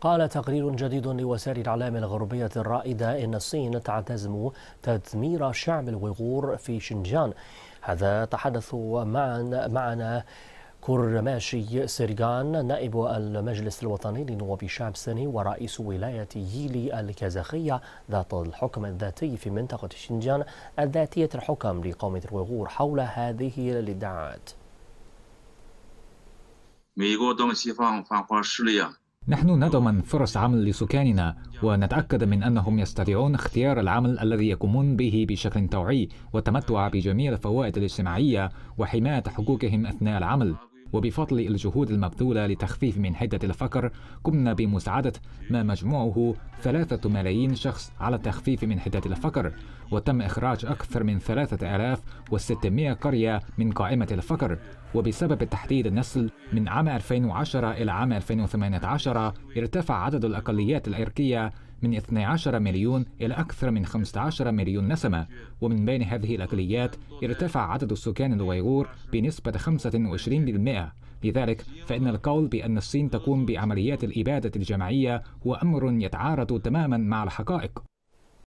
قال تقرير جديد لوسائل الإعلام الغربية الرائدة إن الصين تعتزم تدمير شعب الويغور في شنجان هذا تحدث معنا, معنا كرماشي سيرغان نائب المجلس الوطني لنواب الشعب الصيني ورئيس ولاية ييلي الكازاخية ذات الحكم الذاتي في منطقة شنجان الذاتية الحكم لقومة الويغور حول هذه الادعاءات. نحن نضمن فرص عمل لسكاننا ونتأكد من أنهم يستطيعون اختيار العمل الذي يقومون به بشكل طوعي والتمتع بجميع الفوائد الاجتماعية وحماية حقوقهم أثناء العمل وبفضل الجهود المبذولة لتخفيف من حدة الفقر قمنا بمساعدة ما مجموعه ثلاثة ملايين شخص على التخفيف من حدة الفقر وتم إخراج أكثر من 3600 قرية من قائمة الفقر وبسبب تحديد النسل من عام 2010 إلى عام 2018 ارتفع عدد الأقليات العرقية من 12 مليون إلى أكثر من 15 مليون نسمة ومن بين هذه الأقليات ارتفع عدد السكان الويغور بنسبة 25% لذلك فإن القول بأن الصين تقوم بعمليات الإبادة الجماعية هو أمر يتعارض تماما مع الحقائق